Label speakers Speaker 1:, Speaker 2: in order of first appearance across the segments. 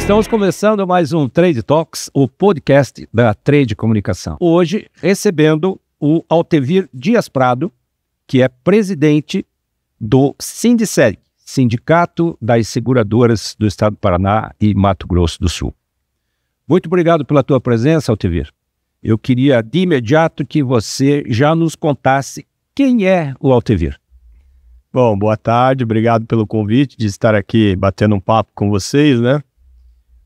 Speaker 1: Estamos começando mais um Trade Talks, o podcast da Trade Comunicação. Hoje, recebendo o Altevir Dias Prado, que é presidente do Sindiceg, Sindicato das Seguradoras do Estado do Paraná e Mato Grosso do Sul. Muito obrigado pela tua presença, Altevir. Eu queria de imediato que você já nos contasse quem é o Altevir. Bom, boa tarde, obrigado pelo convite
Speaker 2: de estar aqui batendo um papo com vocês, né?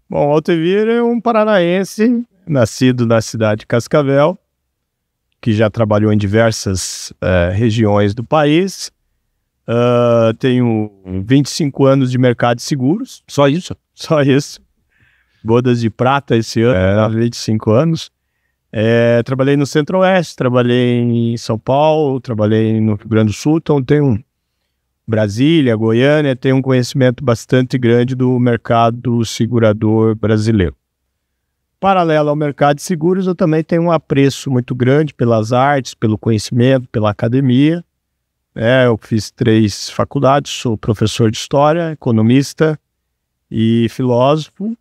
Speaker 2: Bom, Altevir é um paranaense, nascido na cidade de Cascavel, que já trabalhou em diversas uh, regiões do país. Uh, tenho 25 anos de mercado de seguros, só isso, só isso. Bodas de prata esse ano, é, eh, 25 anos. É, trabalhei no Centro-Oeste, trabalhei em São Paulo, trabalhei no Rio Grande do Sul, então tenho Brasília, Goiânia, tem um conhecimento bastante grande do mercado segurador brasileiro. Paralelo ao mercado de seguros, eu também tenho um apreço muito grande pelas artes, pelo conhecimento, pela academia. É, eu fiz três faculdades, sou professor de história, economista e filósofo.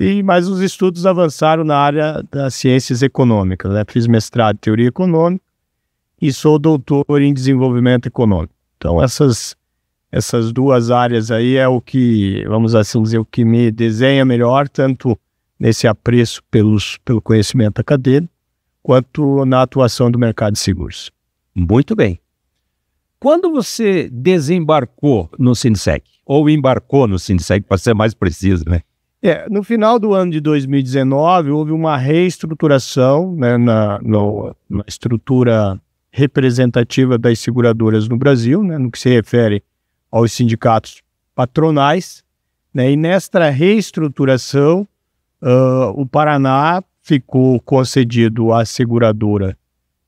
Speaker 2: E mais os estudos avançaram na área das ciências econômicas. Né? Fiz mestrado em teoria econômica e sou doutor em desenvolvimento econômico. Então essas essas duas áreas aí é o que, vamos assim dizer, o que me desenha melhor, tanto nesse apreço pelos, pelo conhecimento acadêmico, quanto na atuação do mercado de seguros.
Speaker 1: Muito bem. Quando você desembarcou no Sinsec, ou embarcou no Sinsec, para ser mais preciso, né?
Speaker 2: É, no final do ano de 2019, houve uma reestruturação né, na, no, na estrutura representativa das seguradoras no Brasil, né, no que se refere aos sindicatos patronais. Né, e nesta reestruturação, uh, o Paraná ficou concedido à seguradora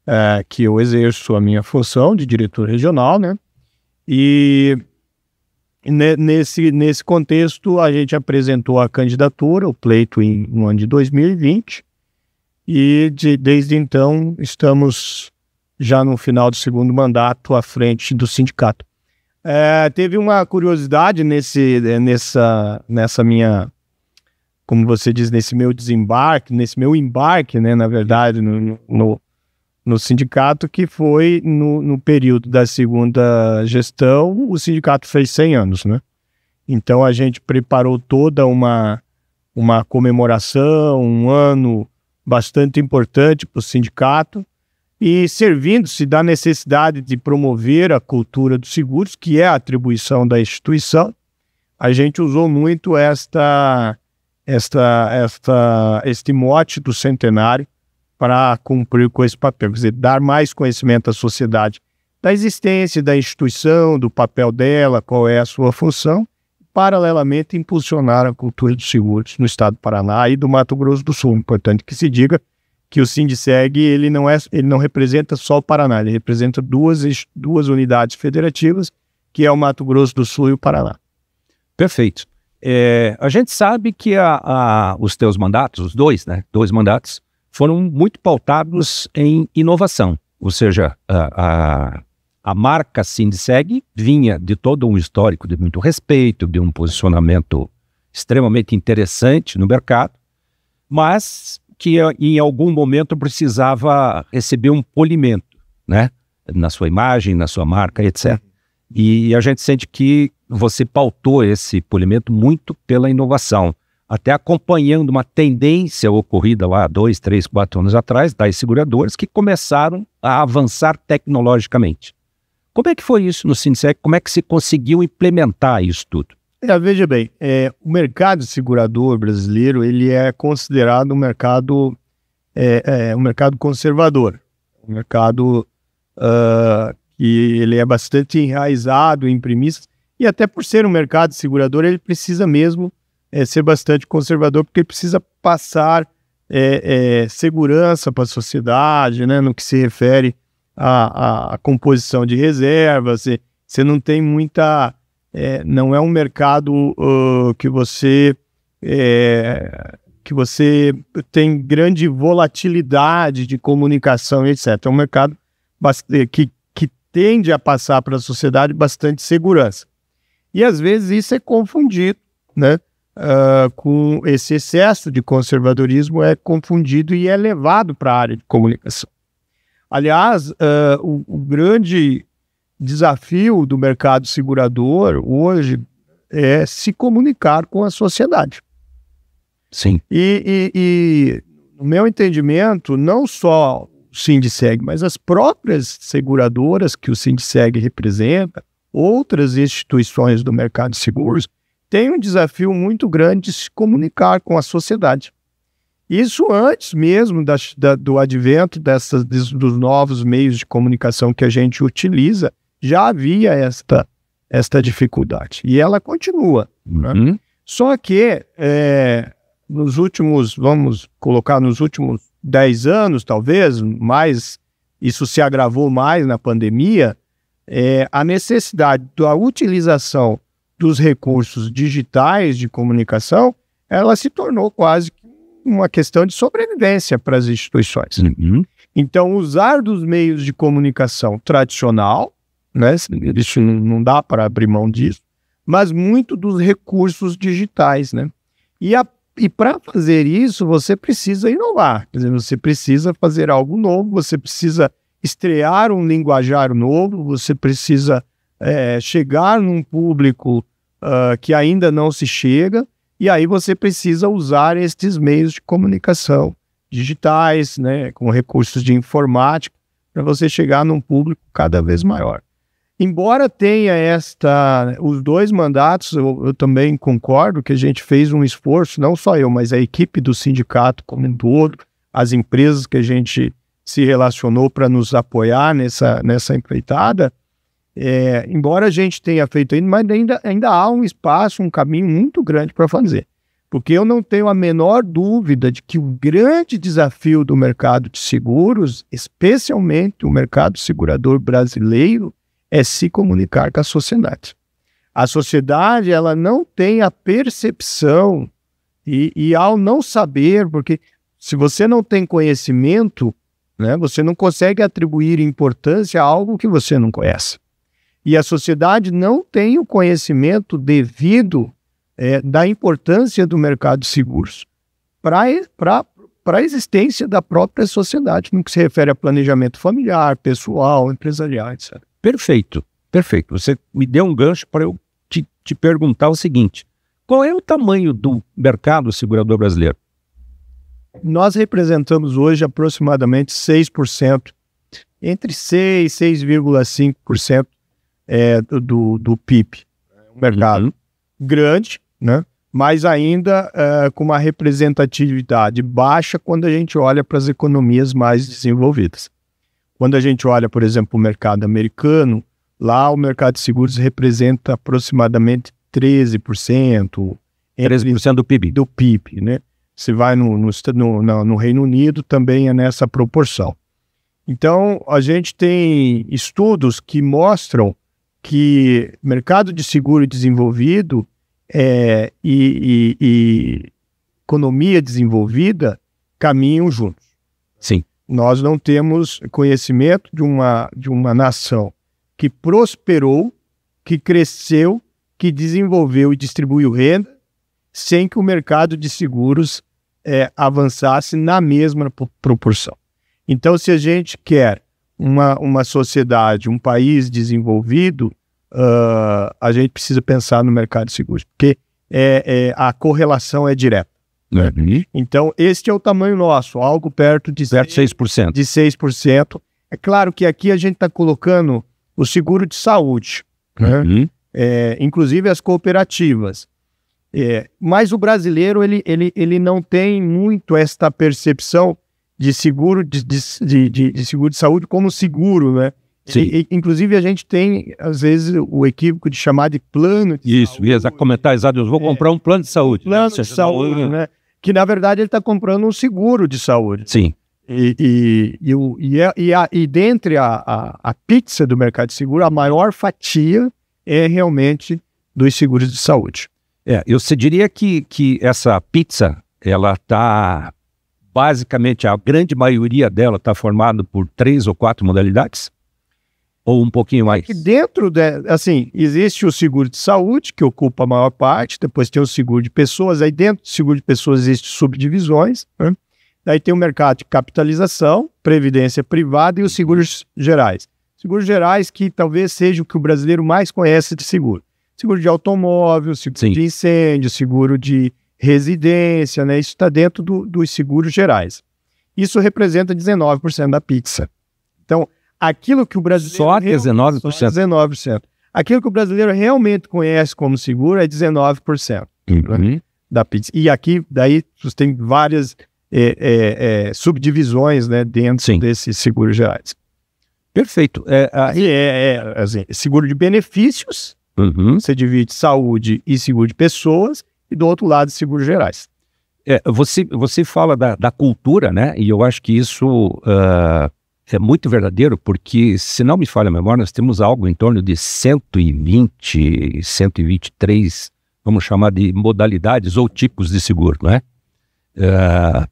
Speaker 2: uh, que eu exerço a minha função de diretor regional, né? E nesse, nesse contexto, a gente apresentou a candidatura, o pleito em, no ano de 2020, e de, desde então estamos já no final do segundo mandato à frente do sindicato. É, teve uma curiosidade nesse, é, nessa, nessa minha, como você diz, nesse meu desembarque, nesse meu embarque, né, na verdade, no, no, no sindicato, que foi no, no, período da segunda gestão, o sindicato fez 100 anos, né? Então a gente preparou toda uma, uma comemoração, um ano bastante importante para o sindicato e servindo-se da necessidade de promover a cultura dos seguros, que é a atribuição da instituição, a gente usou muito esta, esta, esta, este mote do centenário para cumprir com esse papel, quer dizer, dar mais conhecimento à sociedade da existência da instituição, do papel dela, qual é a sua função, paralelamente impulsionar a cultura dos seguros no estado do Paraná e do Mato Grosso do Sul. Importante que se diga que o Sindiceg ele não é ele não representa só o Paraná, ele representa duas duas unidades federativas, que é o Mato Grosso do Sul e o Paraná.
Speaker 1: Perfeito. É, a gente sabe que a, a, os teus mandatos, os dois, né, dois mandatos, foram muito pautados em inovação, ou seja, a, a, a marca Sindiceg vinha de todo um histórico de muito respeito, de um posicionamento extremamente interessante no mercado, mas que em algum momento precisava receber um polimento, né? Na sua imagem, na sua marca, etc. Uhum. E a gente sente que você pautou esse polimento muito pela inovação, até acompanhando uma tendência ocorrida lá dois, três, quatro anos atrás das seguradoras que começaram a avançar tecnologicamente. Como é que foi isso no Sinsec? Como é que se conseguiu implementar isso
Speaker 2: tudo? É, veja bem, é, o mercado segurador brasileiro ele é considerado um mercado, é, é um mercado conservador, um mercado uh, que ele é bastante enraizado em premissas e até por ser um mercado segurador ele precisa mesmo é, ser bastante conservador porque ele precisa passar é, é, segurança para a sociedade, né, no que se refere à, à composição de reservas. Você não tem muita é, não é um mercado uh, que você é, que você tem grande volatilidade de comunicação, etc. É um mercado é, que, que tende a passar para a sociedade bastante segurança. E às vezes isso é confundido, né? Uh, com esse excesso de conservadorismo é confundido e é levado para a área de comunicação. Aliás, uh, o, o, grande desafio do mercado segurador hoje é se comunicar com a sociedade. Sim. E, e, e no meu entendimento, não só o Sindiceg, mas as próprias seguradoras que o Sindiceg representa, outras instituições do mercado de seguros, têm um desafio muito grande de se comunicar com a sociedade. Isso antes mesmo da, da, do advento dessas, dos novos meios de comunicação que a gente utiliza, já havia esta, esta dificuldade. E ela continua. Né? Uhum. Só que é, nos últimos, vamos colocar, nos últimos 10 anos, talvez, mais, isso se agravou mais na pandemia, é, a necessidade da utilização dos recursos digitais de comunicação, ela se tornou quase uma questão de sobrevivência para as instituições. Uhum. Então, usar dos meios de comunicação tradicional né? Isso não dá para abrir mão disso, mas muito dos recursos digitais, né? E, e para fazer isso, você precisa inovar, quer dizer, você precisa fazer algo novo, você precisa estrear um linguajar novo, você precisa é, chegar num público uh, que ainda não se chega, e aí você precisa usar estes meios de comunicação digitais, né, com recursos de informática, para você chegar num público cada vez maior. Embora tenha esta, os dois mandatos, eu, eu, também concordo que a gente fez um esforço, não só eu, mas a equipe do sindicato como um todo, as empresas que a gente se relacionou para nos apoiar nessa, nessa empreitada. É, embora a gente tenha feito ainda, mas ainda, ainda há um espaço, um caminho muito grande para fazer. Porque eu não tenho a menor dúvida de que o grande desafio do mercado de seguros, especialmente o mercado segurador brasileiro, é se comunicar com a sociedade. A sociedade ela não tem a percepção e, e ao não saber, porque se você não tem conhecimento, né, você não consegue atribuir importância a algo que você não conhece. E a sociedade não tem o conhecimento devido é, da importância do mercado de seguros para a existência da própria sociedade, no que se refere a planejamento familiar, pessoal, empresarial, etc.
Speaker 1: Perfeito, perfeito. Você me deu um gancho para eu te, te perguntar o seguinte: qual é o tamanho do mercado segurador brasileiro?
Speaker 2: Nós representamos hoje aproximadamente 6%, entre 6% e 6,5% é, do, do PIB. É um mercado uhum. grande, né? mas ainda é, com uma representatividade baixa quando a gente olha para as economias mais desenvolvidas. Quando a gente olha, por exemplo, o mercado americano, lá o mercado de seguros representa aproximadamente 13%. 13% do PIB. Do PIB, né? Se vai no, no, no, no Reino Unido, também é nessa proporção. Então, a gente tem estudos que mostram que mercado de seguro desenvolvido é, e, e, e economia desenvolvida caminham juntos. Sim. Nós não temos conhecimento de uma, de uma nação que prosperou, que cresceu, que desenvolveu e distribuiu renda, sem que o mercado de seguros é, avançasse na mesma proporção. Então, se a gente quer uma, uma sociedade, um país desenvolvido, uh, a gente precisa pensar no mercado de seguros, porque é, é, a correlação é direta. Uhum. Então, este é o tamanho nosso, algo perto de, perto 6, de 6%. É claro que aqui a gente está colocando o seguro de saúde, né? uhum. né? é, inclusive as cooperativas. É, mas o brasileiro ele, ele, ele não tem muito esta percepção de seguro de, de, de, de seguro de saúde como seguro, né? E, inclusive, a gente tem, às vezes, o equívoco de chamar de plano
Speaker 1: de Isso, saúde. Isso, ia
Speaker 2: comentar exato. Eu vou é, comprar um plano de saúde. Plano é né? de saúde, né? que na verdade ele está comprando um seguro de saúde. Sim. E, e, e, o, e, a, é, e, a, e dentre a, a, a pizza do mercado de seguro, a maior fatia é realmente dos seguros de saúde.
Speaker 1: É, eu diria que, que essa pizza, ela está basicamente, a grande maioria dela está formada por três ou quatro modalidades? ou um pouquinho mais? É
Speaker 2: dentro, de, assim, existe o seguro de saúde, que ocupa a maior parte, depois tem o seguro de pessoas, aí dentro do seguro de pessoas existem subdivisões, né? daí tem o mercado de capitalização, previdência privada e os seguros gerais. Seguros gerais que talvez seja o que o brasileiro mais conhece de seguro. Seguro de automóvel, seguro Sim. de incêndio, seguro de residência, né? Isso está dentro do, dos seguros gerais. Isso representa 19% da pizza. Então, aquilo que o brasileiro. Só 19%. Só 19%. Aquilo que o brasileiro realmente conhece como seguro é 19% né? uhum. né, da pizza. E aqui, daí, você tem várias é, é, é, subdivisões né, dentro Sim. desses seguros gerais. Perfeito. É, a... É, é, assim, seguro de benefícios, uhum. você divide saúde e seguro de pessoas, e do outro lado, seguros gerais.
Speaker 1: É, você, você fala da, da, cultura, né? E eu acho que isso. Uh é muito verdadeiro, porque, se não me falha a memória, nós temos algo em torno de 120, 123, vamos chamar de modalidades ou tipos de seguro, não é? Ah,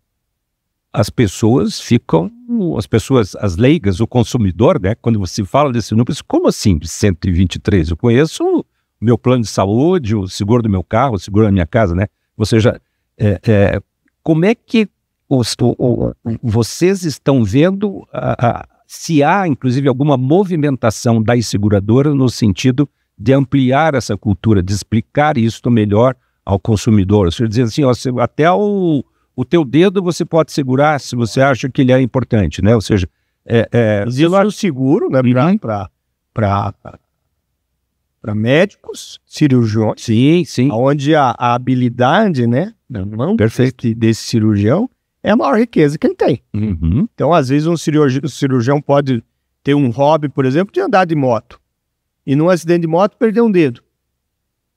Speaker 1: as pessoas ficam, as pessoas, as leigas, o consumidor, né? Quando você fala desse número, como assim 123? Eu conheço o meu plano de saúde, o seguro do meu carro, o seguro da minha casa, né? Ou seja, é, é, como é que os, o, o, vocês estão vendo a, a, se há, inclusive, alguma movimentação das seguradoras no sentido de ampliar essa cultura, de explicar isso melhor ao consumidor. O senhor dizendo assim, ó, até o, o teu dedo você pode segurar se você acha que ele é importante, né? Ou seja, é, é, seguro, né? Para uhum. médicos, cirurgiões. Sim,
Speaker 2: sim. Onde a, a habilidade, né? Não, Perfeito. Desse, desse cirurgião é a maior riqueza que ele tem. Uhum. Então, às vezes, um cirurgião, pode ter um hobby, por exemplo, de andar de moto. E num acidente de moto perder um dedo.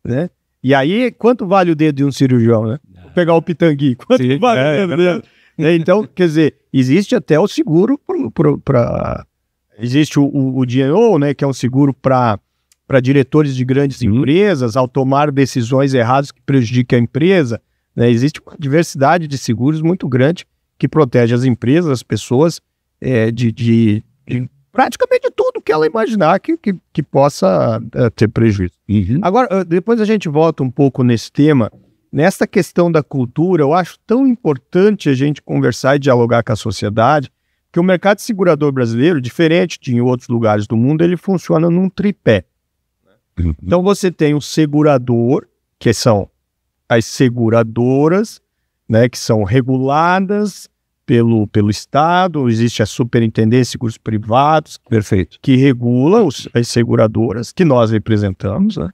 Speaker 2: Né? E aí, quanto vale o dedo de um cirurgião, né? Ah. pegar o pitangui, quanto Sim, vale é, o dedo? É né? então, quer dizer, existe até o seguro para... Existe o, o, o DNO, né, que é um seguro para diretores de grandes uhum. empresas ao tomar decisões erradas que prejudiquem a empresa. Né? Existe uma diversidade de seguros muito grande que protege as empresas, as pessoas, é, de, de, de, praticamente tudo que ela imaginar que, que, que possa é, ter prejuízo. Uhum. Agora, ah, depois a gente volta um pouco nesse tema. Nessa questão da cultura, eu acho tão importante a gente conversar e dialogar com a sociedade, que o mercado segurador brasileiro, diferente de em outros lugares do mundo, ele funciona num tripé. Uhum. Então você tem o segurador, que são as seguradoras, né, que são reguladas pelo, pelo Estado, existe a Superintendência de Seguros Privados, Perfeito. que regula os, as seguradoras que nós representamos. Né?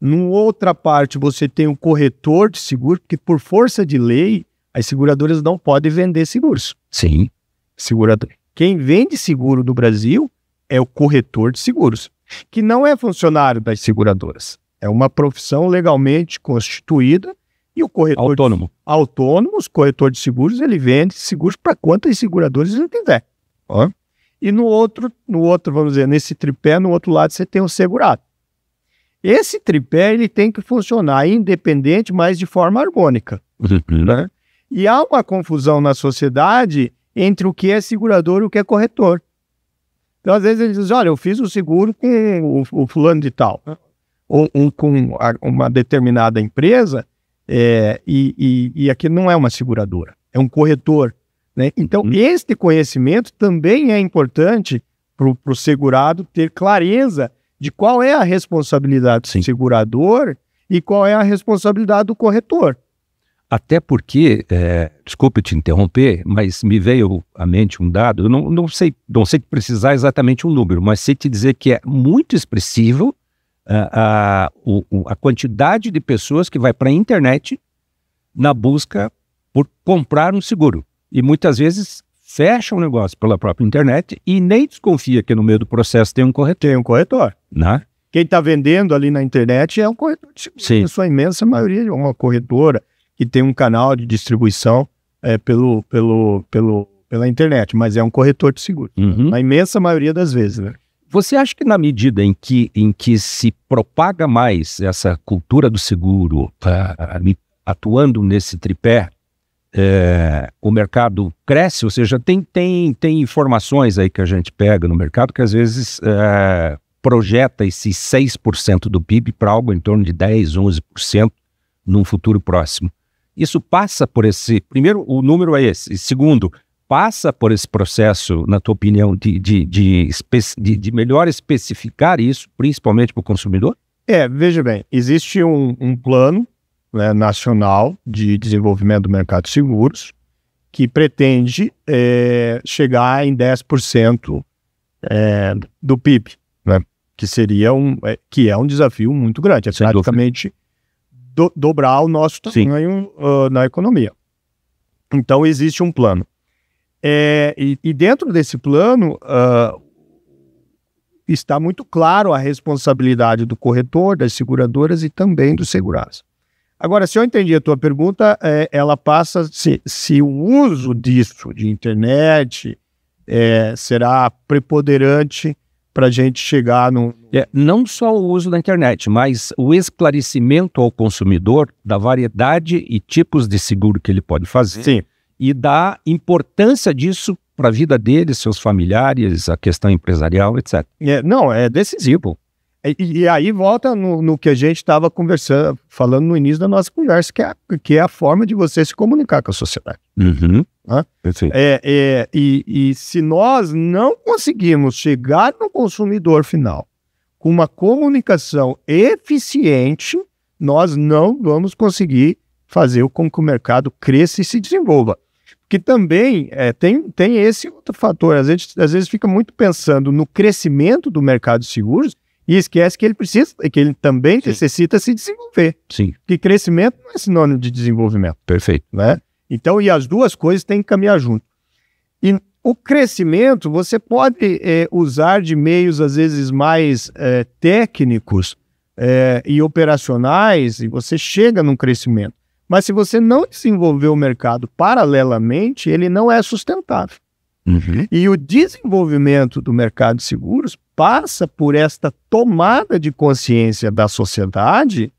Speaker 2: Numa outra parte, você tem o um corretor de seguro, porque por força de lei, as seguradoras não podem vender seguros. Sim. Segurador. Quem vende seguro no Brasil é o corretor de seguros, que não é funcionário das seguradoras. É uma profissão legalmente constituída e o corretor autônomo, de, autônomo, o corretor de seguros, ele vende seguros para quantas seguradoras ele tiver. Ó. E no outro, no outro, vamos dizer, nesse tripé, no outro lado você tem o segurado. Esse tripé ele tem que funcionar independente, mas de forma harmônica. Uhum. né? E há uma confusão na sociedade entre o que é segurador e o que é corretor. Então, às vezes, eles diz: olha, eu fiz o seguro com o, o fulano de tal um, um com a, uma determinada empresa, é, e, e, e, aqui não é uma seguradora, é um corretor. Né? Então, uhum. este conhecimento também é importante para o segurado ter clareza de qual é a responsabilidade Sim. do segurador e qual é a responsabilidade do corretor.
Speaker 1: Até porque, é, desculpe te interromper, mas me veio à mente um dado, eu não, não sei não sei precisar exatamente um número, mas sei te dizer que é muito expressivo ah, a, a, a quantidade de pessoas que vai para a internet na busca por comprar um seguro. E muitas vezes fecha o um negócio pela própria internet e nem desconfia que no meio do processo tem um corretor. Tem um corretor. Né? Quem está vendendo ali na internet é um corretor de seguro. Sim. Na sua
Speaker 2: imensa maioria, é uma corretora que tem um canal de distribuição é, pelo, pelo, pelo, pela internet, mas é um corretor de seguro. Uhum. Na imensa maioria das vezes, né?
Speaker 1: Você acha que na medida em que, em que se propaga mais essa cultura do seguro, tá, atuando nesse tripé, é, o mercado cresce? Ou seja, tem, tem, tem informações aí que a gente pega no mercado que às vezes é, projeta esse 6% do PIB para algo em torno de 10%, 11% num futuro próximo. Isso passa por esse. Primeiro, o número é esse. Segundo, passa por esse processo, na tua opinião, de, de, de, de, de melhor especificar isso, principalmente para o consumidor?
Speaker 2: É, veja bem, existe um, um plano né, nacional de desenvolvimento do mercado de seguros que pretende é, chegar em 10% é, do PIB, né? que seria um, é, que é um desafio muito grande, é Sem praticamente do, dobrar o nosso tamanho uh, na economia. Então existe um plano. É, e, e, dentro desse plano, uh, está muito claro a responsabilidade do corretor, das seguradoras e também do segurados. Agora, se eu entendi a tua pergunta, é, ela passa se, se o uso disso, de internet, é, será preponderante para
Speaker 1: a gente chegar no. É, não só o uso da internet, mas o esclarecimento ao consumidor da variedade e tipos de seguro que ele pode fazer. Sim e da importância disso para a vida deles, seus familiares, a questão empresarial, etc. É, não, é decisivo. E, e aí volta no, no, que a gente estava conversando,
Speaker 2: falando no início da nossa conversa, que é, que é a forma de você se comunicar com a sociedade. Uhum. É, é, e, e se nós não conseguimos chegar no consumidor final com uma comunicação eficiente, nós não vamos conseguir fazer com que o mercado cresça e se desenvolva que também é, tem, tem esse outro fator. Às vezes, às vezes fica muito pensando no crescimento do mercado de seguros e esquece que ele precisa, que ele também Sim. necessita se desenvolver. Sim. Que crescimento não é sinônimo de desenvolvimento. Perfeito. Né? Então, e as duas coisas têm que caminhar junto. E o crescimento você pode é, usar de meios às vezes mais é, técnicos é, e operacionais e você chega num crescimento. Mas se você não desenvolver o mercado paralelamente, ele não é sustentável. Uhum. E o desenvolvimento do mercado de seguros passa por esta tomada de consciência da sociedade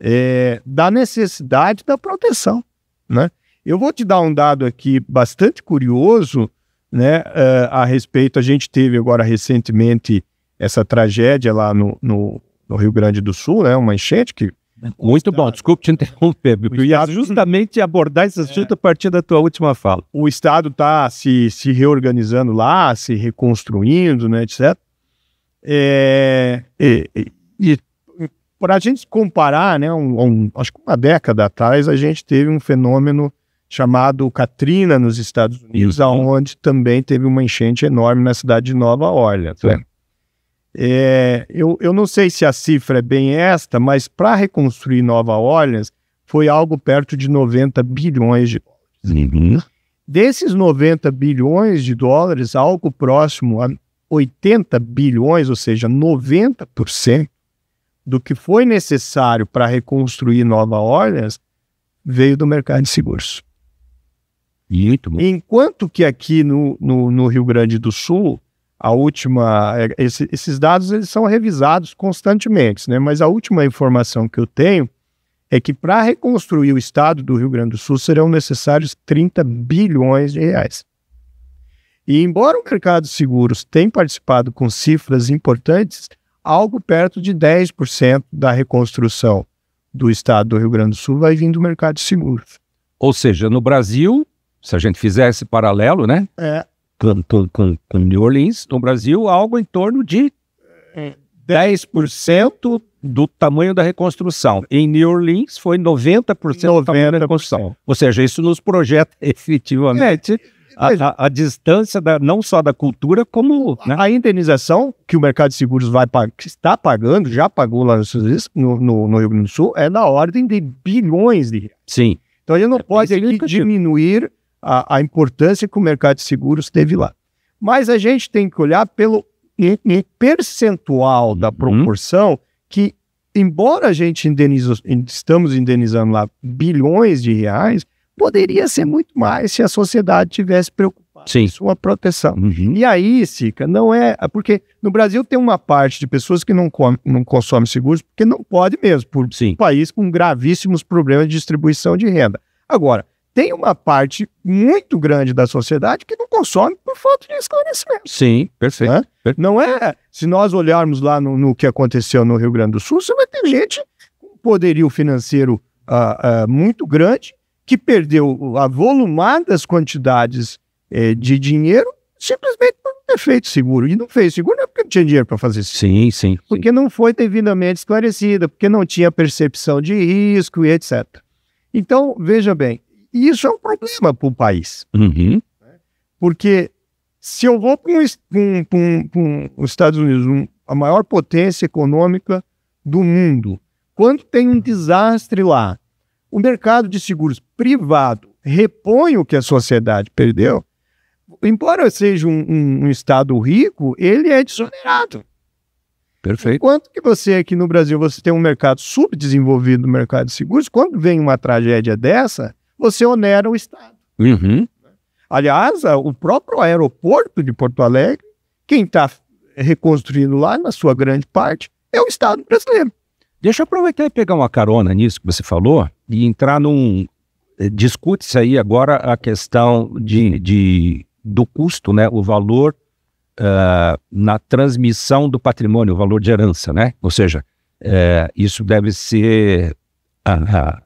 Speaker 2: é, da necessidade da proteção. Né? Eu vou te dar um dado aqui bastante curioso né, uh, a respeito. A gente teve agora recentemente essa tragédia lá no, no, no Rio Grande do Sul, né, uma enchente que muito bom, desculpe te interromper, eu ia estado... justamente abordar esse é. assunto é. a partir da tua última fala. O Estado está se, se reorganizando lá, se reconstruindo, né, etc. É, e, e para a gente comparar, né, um, um, acho que uma década atrás, a gente teve um fenômeno chamado Katrina nos Estados Unidos, onde também teve uma enchente enorme na cidade de Nova Orleans. Né? É, eu, eu não sei se a cifra é bem esta, mas para reconstruir Nova Orleans foi algo perto de 90 bilhões de dólares. Uhum. Desses 90 bilhões de dólares, algo próximo a 80 bilhões, ou seja, 90% do que foi necessário para reconstruir Nova Orleans veio do mercado de seguros. Muito bom. Enquanto que aqui no, no, no Rio Grande do Sul, a última, é, esse, esses dados eles são revisados constantemente, né? Mas a última informação que eu tenho é que para reconstruir o estado do Rio Grande do Sul serão necessários 30 bilhões de reais. E embora o mercado de seguros tenha participado com cifras importantes, algo perto de 10% da reconstrução do estado
Speaker 1: do Rio Grande do Sul vai vir do mercado de seguros. Ou seja, no Brasil, se a gente fizesse paralelo, né? É com, com, com New Orleans, no Brasil, algo em torno de 10% é. do tamanho da reconstrução. Em New Orleans foi 90%, 90%. do tamanho da reconstrução. Ou seja, isso nos projeta efetivamente é, a, a, a distância da, não só da cultura, como né? a indenização que o
Speaker 2: mercado de seguros vai que está pagando, já pagou lá no, no, no Rio Grande do Sul, é na ordem de bilhões de reais. Sim. Então ele não é pode aqui, diminuir a, a importância que o mercado de seguros teve lá. Mas a gente tem que olhar pelo percentual da uhum. proporção que, embora a gente indeniza, estamos indenizando lá bilhões de reais, poderia ser muito mais se a sociedade tivesse preocupada Sim. com sua proteção. Uhum. E aí, Sica, não é. Porque no Brasil tem uma parte de pessoas que não, come, não consomem seguros porque não pode mesmo, por Sim. um país com gravíssimos problemas de distribuição de renda. Agora, tem uma parte muito grande da sociedade que não consome por falta de esclarecimento. Sim, perfeito. Né? Não é. Se nós olharmos lá no, no, que aconteceu no Rio Grande do Sul, você vai ter gente com poderio financeiro uh, uh, muito grande que perdeu avolumadas quantidades uh, de dinheiro simplesmente por não ter feito seguro. E não fez seguro não é porque não tinha dinheiro para
Speaker 1: fazer isso. Sim, sim.
Speaker 2: Porque sim. não foi devidamente esclarecida, porque não tinha percepção de risco e etc. Então, veja bem, e isso é um problema para o país. Uhum. Porque se eu vou para os Estados Unidos, um, a maior potência econômica do mundo, quando tem um desastre lá, o mercado de seguros privado repõe o que a sociedade perdeu, embora seja um, um, um Estado rico, ele é desonerado. Perfeito. Enquanto que você aqui no Brasil, você tem um mercado subdesenvolvido no mercado de seguros, quando vem uma tragédia dessa, você onera o Estado. Uhum. Aliás, o próprio aeroporto de Porto Alegre, quem está reconstruindo
Speaker 1: lá, na sua grande parte, é o Estado brasileiro. Deixa eu aproveitar e pegar uma carona nisso que você falou e entrar num. Eh, Discute-se aí agora a questão de, de, do custo, né? o valor uh, na transmissão do patrimônio, o valor de herança, né? Ou seja, uh, isso deve ser uh,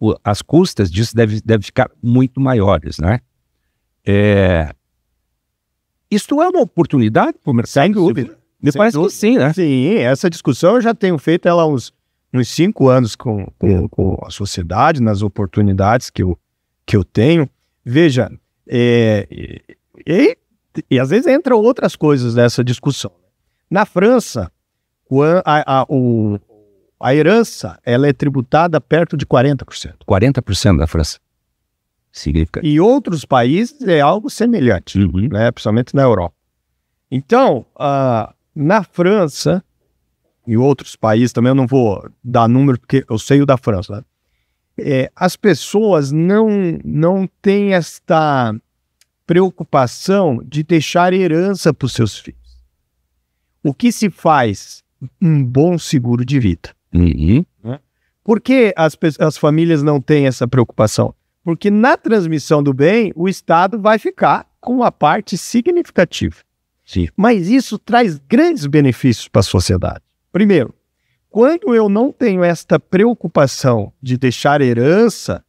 Speaker 1: o, as custas disso devem deve ficar muito maiores, né? É, isto é uma oportunidade para o mercado? Sem dúvida.
Speaker 2: Me Sem parece dúvida. que sim, né? Sim, essa discussão eu já tenho feito ela há uns, uns cinco anos com, com, é. com a sociedade, nas oportunidades que eu, que eu tenho. Veja, é, e, e às vezes entram outras coisas nessa discussão. Na França, a, a, o, a herança, ela é tributada perto de 40%. 40% da França. Significa. E outros países é algo semelhante, uhum. né? principalmente na Europa. Então, uh, na França e outros países também, eu não vou dar número porque eu sei o da França. Né? É, as pessoas não, não têm esta preocupação de deixar herança para os seus filhos. O que se faz? Um bom seguro de vida. Uhum. Né? Por que as, as famílias não têm essa preocupação? Porque na transmissão do bem, o Estado vai ficar com uma parte significativa. Sim. Mas isso traz grandes benefícios para a sociedade. Primeiro, quando eu não tenho esta preocupação de deixar herança,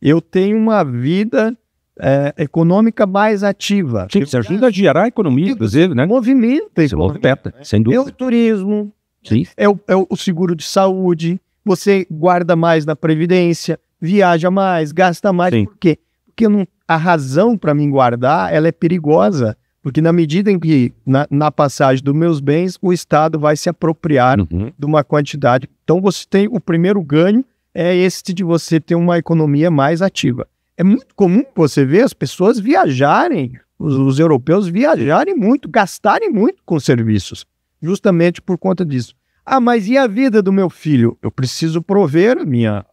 Speaker 2: eu tenho uma vida é, econômica mais ativa. Sim, isso ajuda a gerar a economia, inclusive, né? Movimenta. Se movimenta, sem dúvida. Eu turismo, Sim. É o, é o seguro de saúde, você guarda mais na previdência, viaja mais, gasta mais. Sim. Por quê? Porque não, a razão para mim guardar, ela é perigosa. Porque na medida em que, na, na, passagem dos meus bens, o Estado vai se apropriar uhum. de uma quantidade. Então, você tem o primeiro ganho, é este de você ter uma economia mais ativa. É muito comum você ver as pessoas viajarem, os, os europeus viajarem muito, gastarem muito com serviços justamente por conta disso. Ah, mas e a vida do meu filho? Eu preciso prover a minha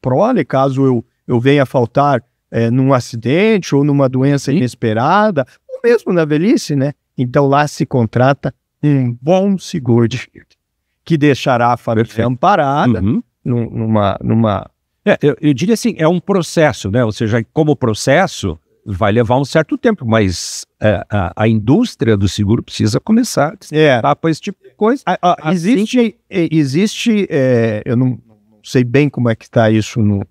Speaker 2: prole caso eu, eu venha a faltar é, num acidente ou numa doença inesperada, ou mesmo na velhice, né? Então lá se contrata um
Speaker 1: bom seguro de vida, que deixará a família Perfeito. amparada uhum. numa. numa... É, eu, eu diria assim, é um processo, né? Ou seja, como processo, vai levar um certo tempo, mas é, a, a, indústria do seguro precisa começar a
Speaker 2: destapar é. para esse tipo de coisa. A, a, assim, existe, é, existe é, eu não, não sei bem como é que está isso no,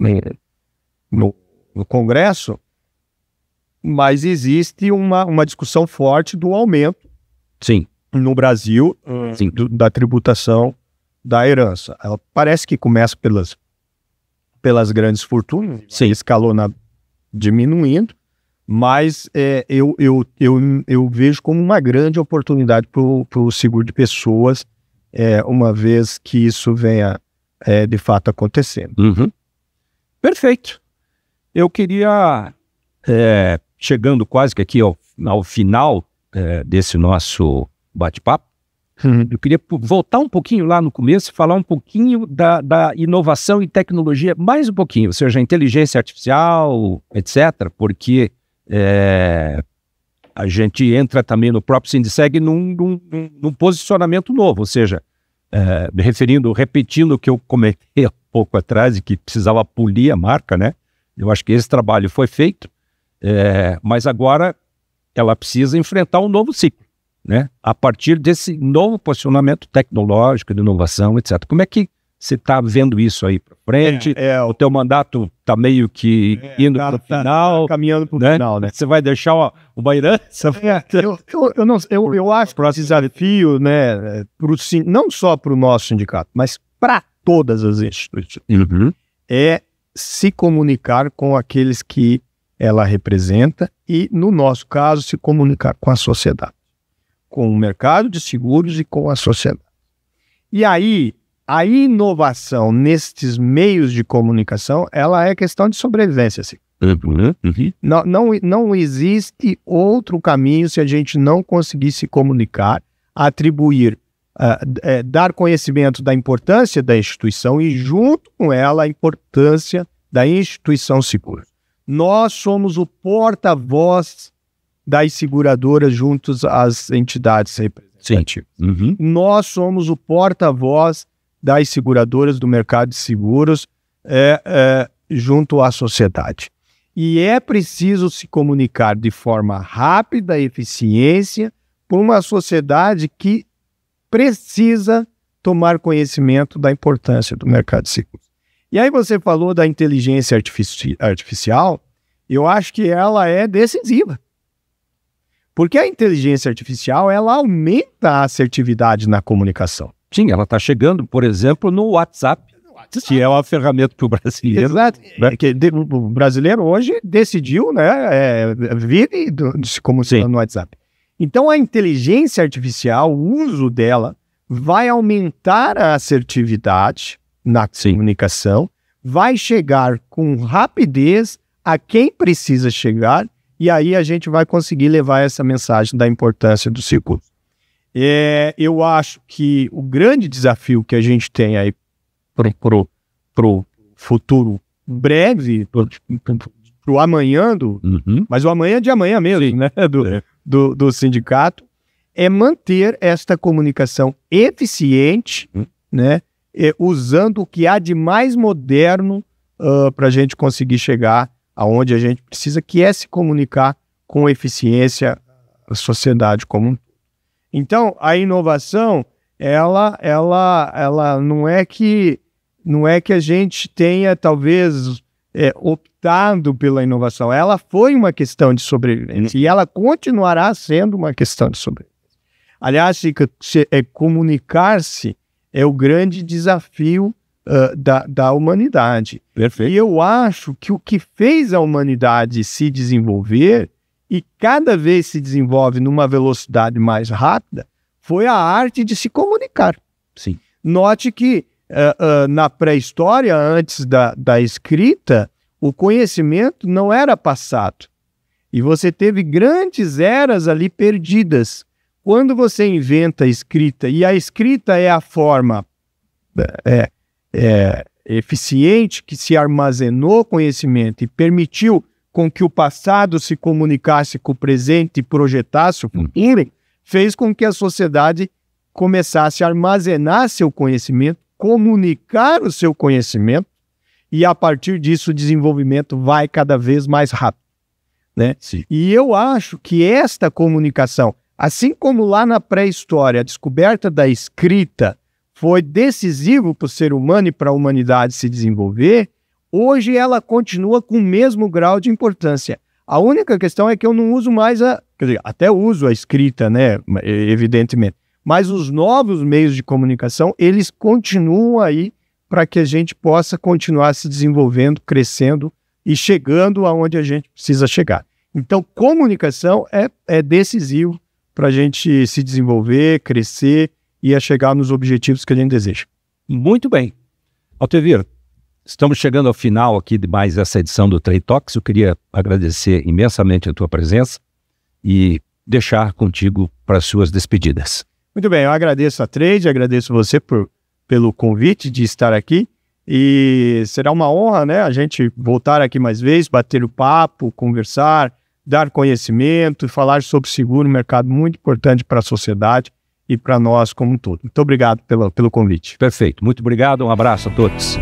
Speaker 2: no, no, Congresso, mas existe uma, uma discussão forte do aumento Sim. no Brasil hum, Sim. Do, da tributação da herança. Ela parece que começa pelas, pelas grandes fortunas, Sim. escalona diminuindo mas é, eu, eu, eu, eu vejo como uma grande oportunidade para o seguro de pessoas, é, uma vez que isso venha é, de fato acontecendo.
Speaker 1: Uhum. Perfeito. Eu queria, é, chegando quase que aqui ao, ao final é, desse nosso bate-papo, uhum. eu queria voltar um pouquinho lá no começo e falar um pouquinho da, da inovação e tecnologia, mais um pouquinho, ou seja, inteligência artificial, etc., porque é, a gente entra também no próprio Sindiceg num, num, num, posicionamento novo, ou seja, é, referindo, repetindo o que eu comentei há pouco atrás, e que precisava polir a marca, né? Eu acho que esse trabalho foi feito, é, mas agora ela precisa enfrentar um novo ciclo, né? A partir desse novo posicionamento tecnológico, de inovação, etc. Como é que você está vendo isso aí para frente? É, é, o teu mandato está meio que é, indo para o tá, tá, final. Tá caminhando para o né? final, né? Você vai
Speaker 2: deixar uma, uma herança? É, eu, eu, eu, não, eu, eu acho que esse desafio, né, é pro, não só para o nosso sindicato, mas para todas as instituições, uhum. é se comunicar com aqueles que ela representa e, no nosso caso, se comunicar com a sociedade, com o mercado de seguros e com a sociedade. E aí, a inovação nestes meios de comunicação, ela é questão de sobrevivência, assim. Não, não, não existe outro caminho se a gente não conseguir se comunicar, atribuir, uh, é, dar conhecimento da importância da instituição e, junto com ela, a importância da instituição segura. Nós somos o porta-voz das seguradoras juntos às entidades representativas. Uhum. Nós somos o porta-voz das seguradoras do mercado de seguros é, é, junto à sociedade. E é preciso se comunicar de forma rápida e eficiência para uma sociedade que precisa tomar conhecimento da importância do mercado de seguros. E aí você falou da inteligência artifici artificial, eu acho que ela é decisiva. Porque a inteligência artificial, ela aumenta a assertividade na comunicação. Sim, ela está chegando, por exemplo, no WhatsApp, WhatsApp, que é uma ferramenta que o brasileiro. Exato. Né? Que de, o brasileiro hoje decidiu né, é, vive do, como se no WhatsApp. Então, a inteligência artificial, o uso dela, vai aumentar a assertividade na Sim. comunicação, vai chegar com rapidez a quem precisa chegar, e aí a gente vai conseguir levar essa mensagem da importância do ciclo. É, eu acho que o grande desafio que a gente tem aí pro, pro, pro futuro breve, pro, o amanhã, do, uhum. mas o amanhã é de amanhã mesmo, Sim. né? Do, é. do, do, sindicato, é manter esta comunicação eficiente, uhum. né? É, usando o que há de mais moderno uh, ah, para a gente conseguir chegar aonde a gente precisa, que é se comunicar com eficiência a sociedade como um então, a inovação, ela, ela, ela não é que não é que a gente tenha talvez é, optado pela inovação. Ela foi uma questão de sobrevivência uhum. e ela continuará sendo uma questão de sobrevivência. Aliás, é, comunicar-se é o grande desafio uh, da, da humanidade. Perfeito. E eu acho que o que fez a humanidade se desenvolver e cada vez se desenvolve numa velocidade mais rápida, foi a arte de se comunicar. Sim. Note que uh, uh, na pré-história, antes da, da escrita, o conhecimento não era passado. E você teve grandes eras ali perdidas. Quando você inventa a escrita, e a escrita é a forma é, é, é eficiente que se armazenou conhecimento e permitiu com que o passado se comunicasse com o presente e projetasse o futuro, uhum. fez com que a sociedade começasse a armazenar seu conhecimento, comunicar o seu conhecimento, e a partir disso o desenvolvimento vai cada vez mais rápido. Né? Sim. E eu acho que esta comunicação, assim como lá na pré-história, a descoberta da escrita foi decisivo para o ser humano e para a humanidade se desenvolver, Hoje ela continua com o mesmo grau de importância. A única questão é que eu não uso mais a. Quer dizer, até uso a escrita, né? Evidentemente. Mas os novos meios de comunicação, eles continuam aí para que a gente possa continuar se desenvolvendo, crescendo e chegando aonde a gente precisa chegar. Então, comunicação é, é decisivo para a gente se desenvolver, crescer e a chegar nos objetivos que a gente deseja.
Speaker 1: Muito bem. Altevir, Estamos chegando ao final aqui de mais essa edição do Trade Talks. Eu queria agradecer imensamente a tua presença e deixar contigo para as suas despedidas.
Speaker 2: Muito bem, eu agradeço a Trade, agradeço você por, pelo convite de estar aqui e será uma honra, né, a gente voltar aqui mais vezes, bater o papo, conversar, dar conhecimento, falar sobre seguro, um mercado muito importante para a sociedade e para nós como um
Speaker 1: todo. Muito obrigado pelo, pelo convite. Perfeito, muito obrigado, um abraço a todos.